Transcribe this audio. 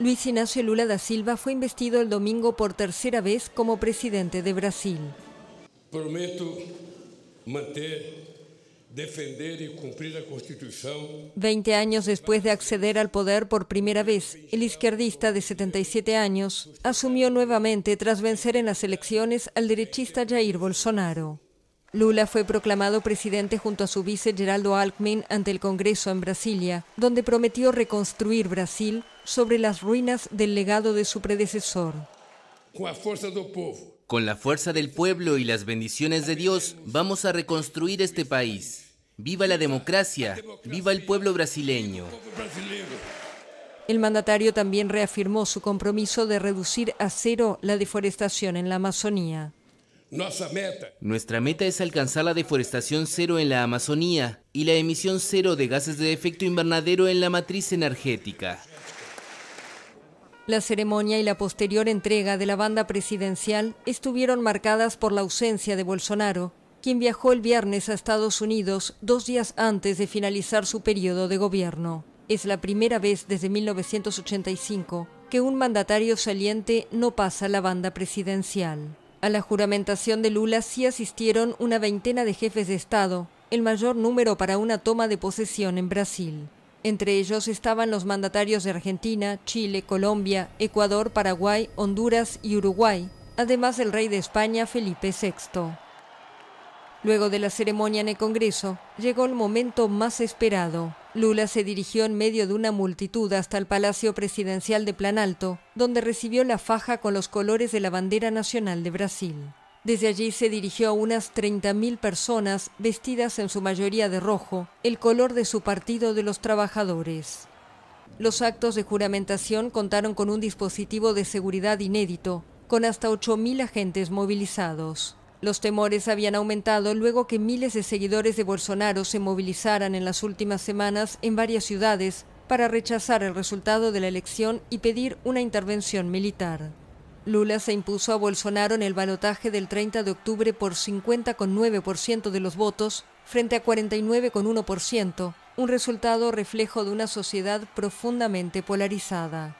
Luis Ignacio Lula da Silva fue investido el domingo por tercera vez como presidente de Brasil. Prometo mantener defender y cumplir la Constitución. Veinte años después de acceder al poder por primera vez, el izquierdista de 77 años asumió nuevamente tras vencer en las elecciones al derechista Jair Bolsonaro. Lula fue proclamado presidente junto a su vice Geraldo Alckmin ante el Congreso en Brasilia, donde prometió reconstruir Brasil sobre las ruinas del legado de su predecesor. Con la fuerza del pueblo y las bendiciones de Dios, vamos a reconstruir este país. Viva la democracia, viva el pueblo brasileño. El mandatario también reafirmó su compromiso de reducir a cero la deforestación en la Amazonía. Nuestra meta. es alcanzar la deforestación cero en la Amazonía y la emisión cero de gases de efecto invernadero en la matriz energética. La ceremonia y la posterior entrega de la banda presidencial estuvieron marcadas por la ausencia de Bolsonaro, quien viajó el viernes a Estados Unidos dos días antes de finalizar su periodo de gobierno. Es la primera vez desde 1985 que un mandatario saliente no pasa la banda presidencial. A la juramentación de Lula sí asistieron una veintena de jefes de Estado, el mayor número para una toma de posesión en Brasil. Entre ellos estaban los mandatarios de Argentina, Chile, Colombia, Ecuador, Paraguay, Honduras y Uruguay, además del rey de España Felipe VI. Luego de la ceremonia en el Congreso, llegó el momento más esperado. Lula se dirigió en medio de una multitud hasta el Palacio Presidencial de Planalto, donde recibió la faja con los colores de la bandera nacional de Brasil. Desde allí se dirigió a unas 30.000 personas vestidas en su mayoría de rojo, el color de su Partido de los Trabajadores. Los actos de juramentación contaron con un dispositivo de seguridad inédito, con hasta 8.000 agentes movilizados. Los temores habían aumentado luego que miles de seguidores de Bolsonaro se movilizaran en las últimas semanas en varias ciudades para rechazar el resultado de la elección y pedir una intervención militar. Lula se impuso a Bolsonaro en el balotaje del 30 de octubre por 50,9% de los votos frente a 49,1%, un resultado reflejo de una sociedad profundamente polarizada.